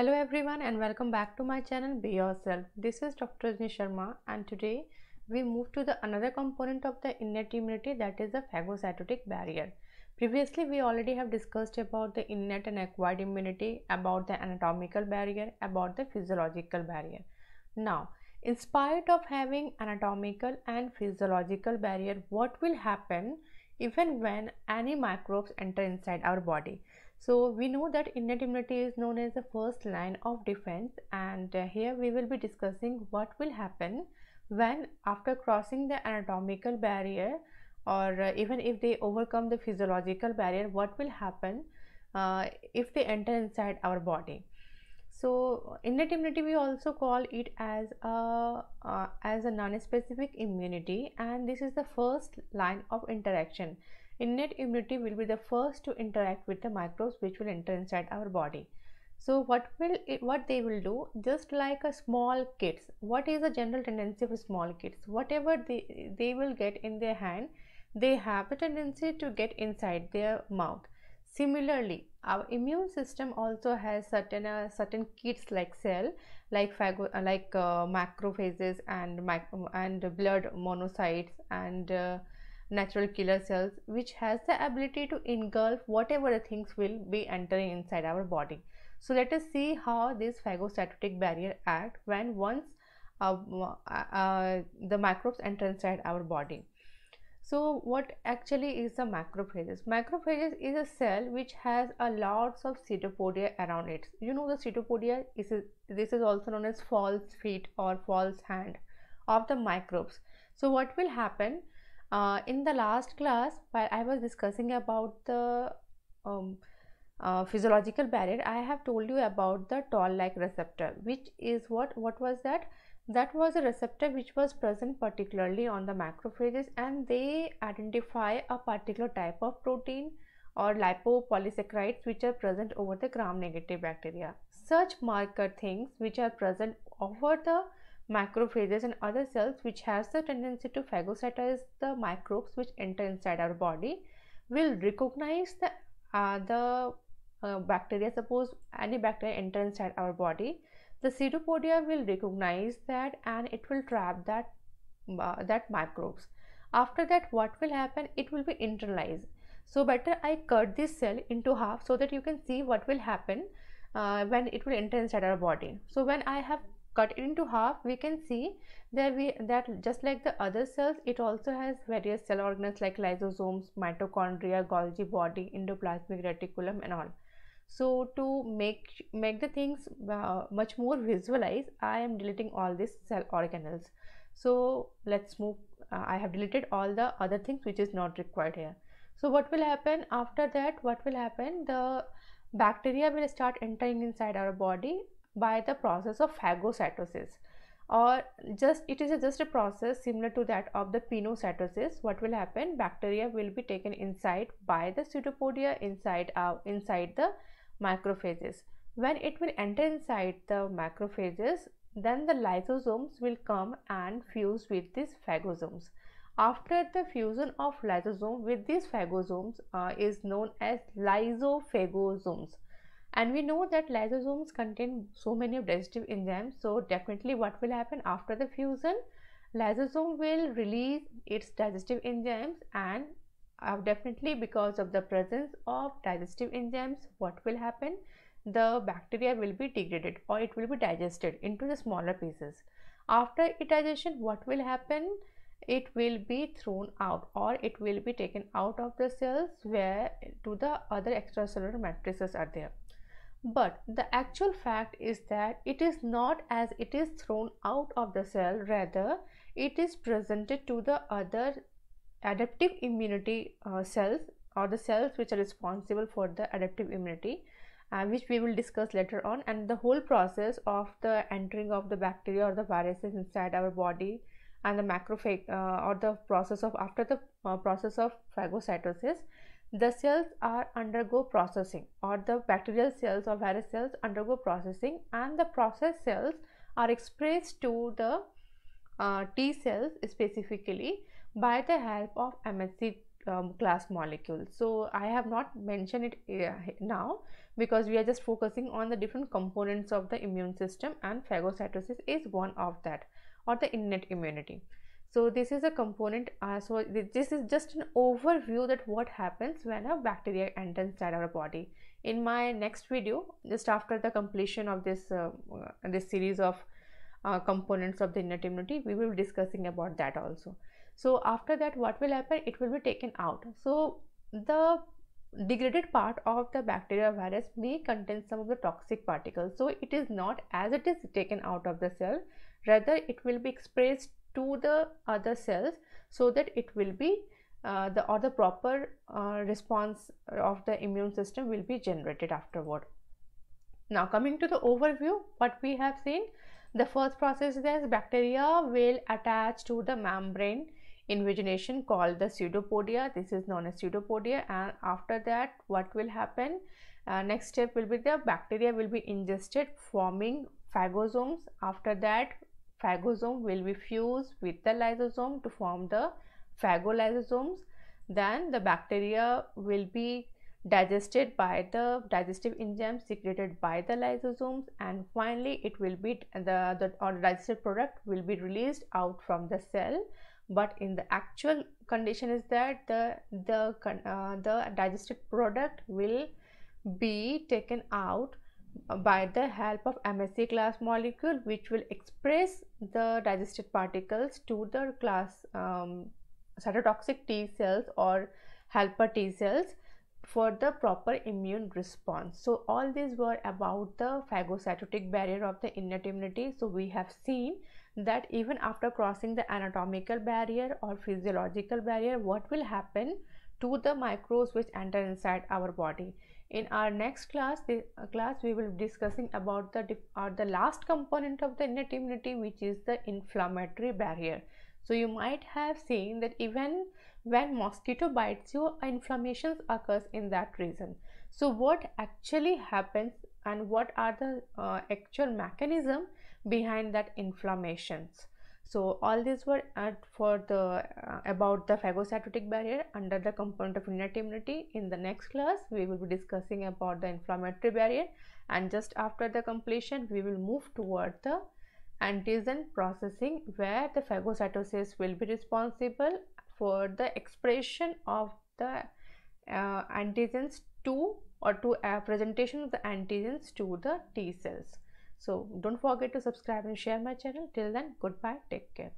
Hello everyone and welcome back to my channel Be Yourself. This is Dr. Rajni Sharma and today we move to the another component of the innate immunity that is the phagocytotic barrier. Previously we already have discussed about the innate and acquired immunity, about the anatomical barrier, about the physiological barrier. Now in spite of having anatomical and physiological barrier what will happen even when any microbes enter inside our body so we know that innate immunity is known as the first line of defense and uh, here we will be discussing what will happen when after crossing the anatomical barrier or uh, even if they overcome the physiological barrier what will happen uh, if they enter inside our body. So innate immunity we also call it as a uh, as a non-specific immunity and this is the first line of interaction innate immunity will be the first to interact with the microbes which will enter inside our body so what will what they will do just like a small kids what is the general tendency of small kids whatever they they will get in their hand they have a tendency to get inside their mouth similarly our immune system also has certain uh, certain kits like cell like phago, uh, like uh, macrophages and and blood monocytes and uh, natural killer cells which has the ability to engulf whatever things will be entering inside our body. So let us see how this phagocytotic barrier act when once uh, uh, uh, the microbes enter inside our body. So what actually is the macrophages? Macrophages is a cell which has a lots of pseudopodia around it. You know the pseudopodia is a, this is also known as false feet or false hand of the microbes. So what will happen? Uh, in the last class, while I was discussing about the um, uh, physiological barrier, I have told you about the toll-like receptor, which is what? What was that? That was a receptor which was present particularly on the macrophages and they identify a particular type of protein or lipopolysaccharides which are present over the gram negative bacteria. Such marker things which are present over the macrophages and other cells which has the tendency to phagocytize the microbes which enter inside our body will recognize the uh, the uh, bacteria suppose any bacteria enter inside our body the pseudopodia will recognize that and it will trap that uh, that microbes after that what will happen it will be internalized so better i cut this cell into half so that you can see what will happen uh, when it will enter inside our body so when i have cut it into half we can see that we that just like the other cells it also has various cell organs like lysosomes mitochondria golgi body endoplasmic reticulum and all so to make make the things uh, much more visualize i am deleting all these cell organelles so let's move uh, i have deleted all the other things which is not required here so what will happen after that what will happen the bacteria will start entering inside our body by the process of phagocytosis or just it is a, just a process similar to that of the pinocytosis what will happen bacteria will be taken inside by the pseudopodia inside uh, inside the macrophages when it will enter inside the macrophages then the lysosomes will come and fuse with these phagosomes after the fusion of lysosome with these phagosomes uh, is known as lysophagosomes and we know that lysosomes contain so many of digestive enzymes so definitely what will happen after the fusion lysosome will release its digestive enzymes and uh, definitely because of the presence of digestive enzymes what will happen the bacteria will be degraded or it will be digested into the smaller pieces after it digestion what will happen it will be thrown out or it will be taken out of the cells where to the other extracellular matrices are there but the actual fact is that it is not as it is thrown out of the cell, rather, it is presented to the other adaptive immunity uh, cells or the cells which are responsible for the adaptive immunity uh, which we will discuss later on and the whole process of the entering of the bacteria or the viruses inside our body and the macrophage uh, or the process of after the uh, process of phagocytosis the cells are undergo processing or the bacterial cells or virus cells undergo processing and the process cells are expressed to the uh, T cells specifically by the help of MHC um, class molecules. So I have not mentioned it uh, now because we are just focusing on the different components of the immune system and phagocytosis is one of that or the innate immunity so this is a component uh, so this is just an overview that what happens when a bacteria enters inside our body in my next video just after the completion of this uh, uh, this series of uh, components of the innate immunity we will be discussing about that also so after that what will happen it will be taken out so the degraded part of the bacteria virus may contain some of the toxic particles so it is not as it is taken out of the cell rather it will be expressed to the other cells so that it will be uh, the or the proper uh, response of the immune system will be generated afterward. Now coming to the overview, what we have seen, the first process is bacteria will attach to the membrane in vegetation called the pseudopodia. This is known as pseudopodia and after that what will happen? Uh, next step will be the bacteria will be ingested forming phagosomes. After that phagosome will be fused with the lysosome to form the phagolysosomes. Then the bacteria will be digested by the digestive enzymes secreted by the lysosomes and finally it will be the, the or digested product will be released out from the cell but in the actual condition is that the the uh, the digested product will be taken out by the help of MSC class molecule which will express the digested particles to the class um, cytotoxic T cells or helper T cells for the proper immune response. So all these were about the phagocytotic barrier of the innate immunity. So we have seen that even after crossing the anatomical barrier or physiological barrier what will happen to the microbes which enter inside our body in our next class the uh, class we will be discussing about the or uh, the last component of the innate immunity which is the inflammatory barrier so you might have seen that even when mosquito bites you inflammation occurs in that region so what actually happens and what are the uh, actual mechanism behind that inflammations so all these were at for the uh, about the phagocytotic barrier under the component of innate immunity. In the next class, we will be discussing about the inflammatory barrier and just after the completion, we will move toward the antigen processing where the phagocytosis will be responsible for the expression of the uh, antigens to or to uh, presentation of the antigens to the T cells. So don't forget to subscribe and share my channel. Till then, goodbye. Take care.